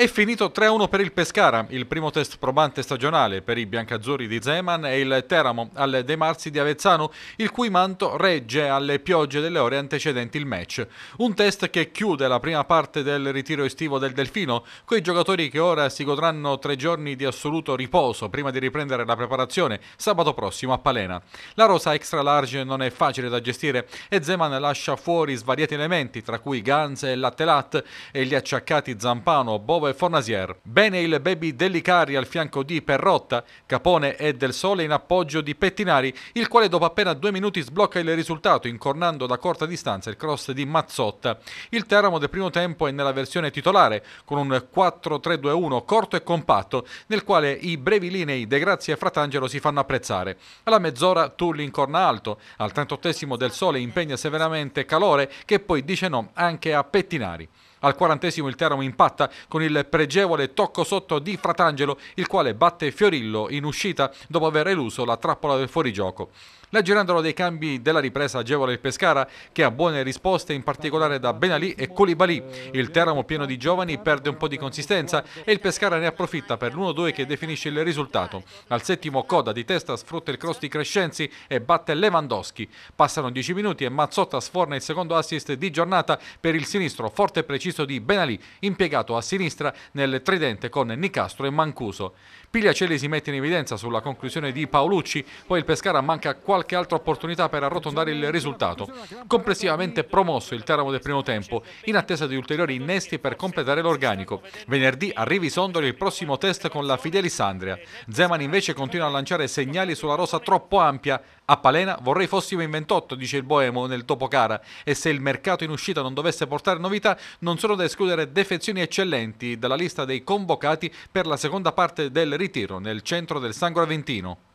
È finito 3-1 per il Pescara, il primo test probante stagionale per i biancazzurri di Zeman e il Teramo al De Marzi di Avezzano, il cui manto regge alle piogge delle ore antecedenti il match. Un test che chiude la prima parte del ritiro estivo del Delfino, coi giocatori che ora si godranno tre giorni di assoluto riposo prima di riprendere la preparazione sabato prossimo a Palena. La rosa extra large non è facile da gestire e Zeman lascia fuori svariati elementi, tra cui Ganze e Latte Lattelat e gli acciaccati Zampano, Bove e Fornasier. Bene il baby dell'Icari al fianco di Perrotta, Capone e Del Sole in appoggio di Pettinari, il quale dopo appena due minuti sblocca il risultato incornando da corta distanza il cross di Mazzotta. Il Teramo del primo tempo è nella versione titolare con un 4-3-2-1 corto e compatto nel quale i brevi linei De Grazia e Fratangelo si fanno apprezzare. Alla mezz'ora Turli incorna alto, al 38 Del Sole impegna severamente Calore che poi dice no anche a Pettinari. Al quarantesimo il Teramo impatta con il pregevole tocco sotto di Fratangelo, il quale batte Fiorillo in uscita dopo aver eluso la trappola del fuorigioco. La girandolo dei cambi della ripresa agevola il Pescara che ha buone risposte in particolare da Benalì e Colibali. Il Teramo pieno di giovani perde un po' di consistenza e il Pescara ne approfitta per l'1-2 che definisce il risultato. Al settimo coda di testa sfrutta il cross di Crescenzi e batte Lewandowski. Passano 10 minuti e Mazzotta sforna il secondo assist di giornata per il sinistro forte e preciso ucciso di Benalì, impiegato a sinistra nel tridente con Nicastro e Mancuso. Pigliaceli si mette in evidenza sulla conclusione di Paolucci, poi il Pescara manca qualche altra opportunità per arrotondare il risultato. Complessivamente promosso il Teramo del primo tempo, in attesa di ulteriori innesti per completare l'organico. Venerdì arrivi Sondoli il prossimo test con la Fidelisandria. Zeman invece continua a lanciare segnali sulla rosa troppo ampia. A Palena vorrei fossimo in 28, dice il Boemo nel Topocara, e se il mercato in uscita non dovesse portare novità non sono da escludere defezioni eccellenti dalla lista dei convocati per la seconda parte del ritiro nel centro del Sangro Aventino.